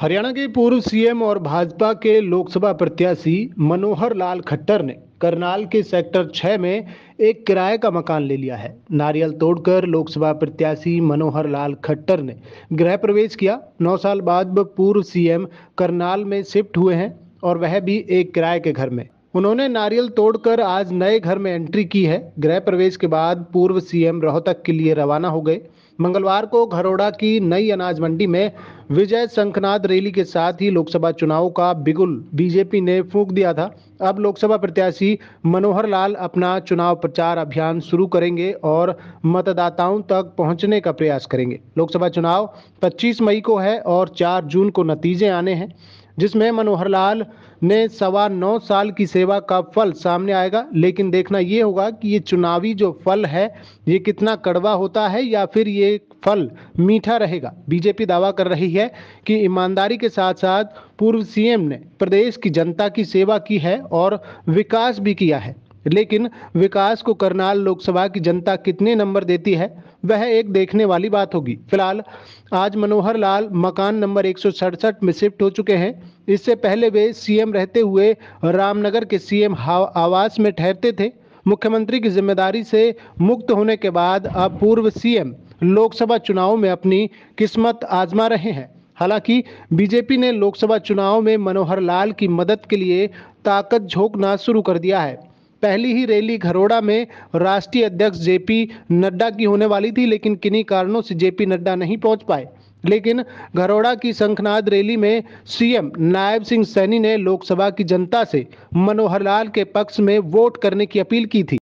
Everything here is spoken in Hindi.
हरियाणा के पूर्व सीएम और भाजपा के लोकसभा प्रत्याशी मनोहर लाल खट्टर ने करनाल के सेक्टर 6 में एक किराए का मकान ले लिया है नारियल तोड़कर लोकसभा प्रत्याशी मनोहर लाल खट्टर ने गृह प्रवेश किया नौ साल बाद पूर्व सीएम करनाल में शिफ्ट हुए हैं और वह भी एक किराए के घर में उन्होंने नारियल तोड़कर आज नए घर में एंट्री की है गृह प्रवेश के बाद पूर्व सीएम रोहतक के लिए रवाना हो गए मंगलवार को घरोड़ा की नई अनाज मंडी में विजय शंखनाद रैली के साथ ही लोकसभा चुनाव का बिगुल बीजेपी ने फूंक दिया था अब लोकसभा प्रत्याशी मनोहर लाल अपना चुनाव प्रचार अभियान शुरू करेंगे और मतदाताओं तक पहुंचने का प्रयास करेंगे लोकसभा चुनाव 25 मई को है और 4 जून को नतीजे आने हैं जिसमें मनोहर लाल ने सवा नौ साल की सेवा का फल सामने आएगा लेकिन देखना ये होगा कि ये चुनावी जो फल है ये कितना कड़वा होता है या फिर ये फल मीठा रहेगा बीजेपी दावा कर रही है कि ईमानदारी के साथ साथ पूर्व सीएम ने प्रदेश की जनता की सेवा की है और विकास भी किया है लेकिन विकास को करनाल लोकसभा की जनता कितने नंबर देती है वह एक देखने वाली बात होगी फिलहाल आज मनोहर लाल मकान नंबर एक में शिफ्ट हो चुके हैं इससे पहले वे सीएम रहते हुए रामनगर के सीएम आवास में ठहरते थे मुख्यमंत्री की जिम्मेदारी से मुक्त होने के बाद अब पूर्व सीएम लोकसभा चुनाव में अपनी किस्मत आजमा रहे हैं हालांकि बीजेपी ने लोकसभा चुनाव में मनोहर लाल की मदद के लिए ताकत झोंकना शुरू कर दिया है पहली ही रैली घरोड़ा में राष्ट्रीय अध्यक्ष जेपी नड्डा की होने वाली थी लेकिन किन्हीं कारणों से जेपी नड्डा नहीं पहुंच पाए लेकिन घरोड़ा की शंखनाद रैली में सीएम नायब सिंह सैनी ने लोकसभा की जनता से मनोहर लाल के पक्ष में वोट करने की अपील की थी